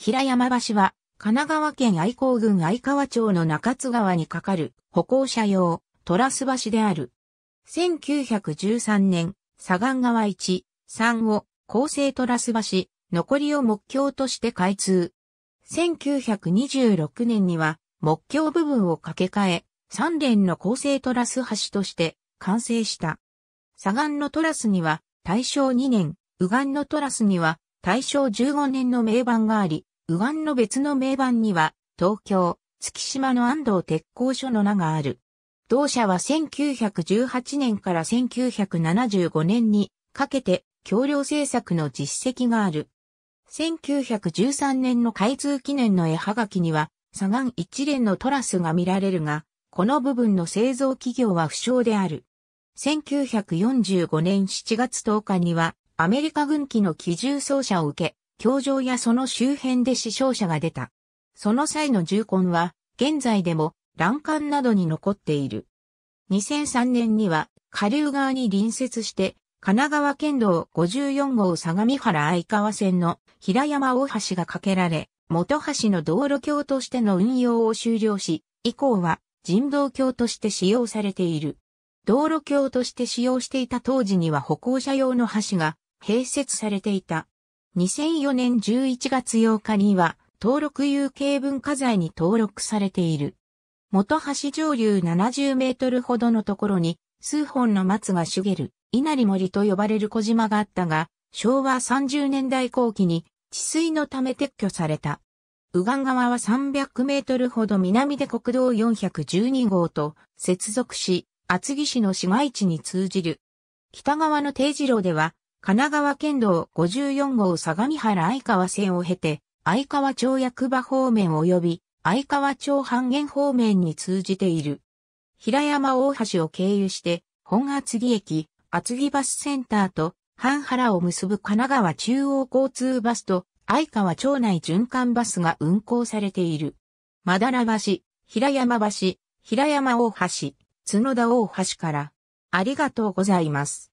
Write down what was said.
平山橋は、神奈川県愛甲郡愛川町の中津川に架かる歩行者用トラス橋である。1913年、左岸川1、3を構成トラス橋、残りを目標として開通。1926年には、目標部分を架け替え、3連の構成トラス橋として完成した。左岸のトラスには、大正2年、右岸のトラスには、大正15年の名板があり、右岸の別の名盤には、東京、月島の安藤鉄工所の名がある。同社は1918年から1975年にかけて橋梁政作の実績がある。1913年の開通記念の絵はがきには、左岸一連のトラスが見られるが、この部分の製造企業は不詳である。1945年7月10日には、アメリカ軍機の機銃奏者を受け、教場やその周辺で死傷者が出た。その際の銃痕は、現在でも、欄干などに残っている。2003年には、下流側に隣接して、神奈川県道54号相模原相川線の平山大橋が架けられ、元橋の道路橋としての運用を終了し、以降は人道橋として使用されている。道路橋として使用していた当時には歩行者用の橋が併設されていた。2004年11月8日には登録有形文化財に登録されている。元橋上流70メートルほどのところに数本の松が茂る稲荷森と呼ばれる小島があったが、昭和30年代後期に治水のため撤去された。右岸側は300メートルほど南で国道412号と接続し、厚木市の市街地に通じる。北側の定時路では神奈川県道54号相模原相川線を経て、相川町役場方面及び相川町半減方面に通じている。平山大橋を経由して、本厚木駅、厚木バスセンターと半原を結ぶ神奈川中央交通バスと相川町内循環バスが運行されている。まだら橋、平山橋、平山大橋、角田大橋から。ありがとうございます。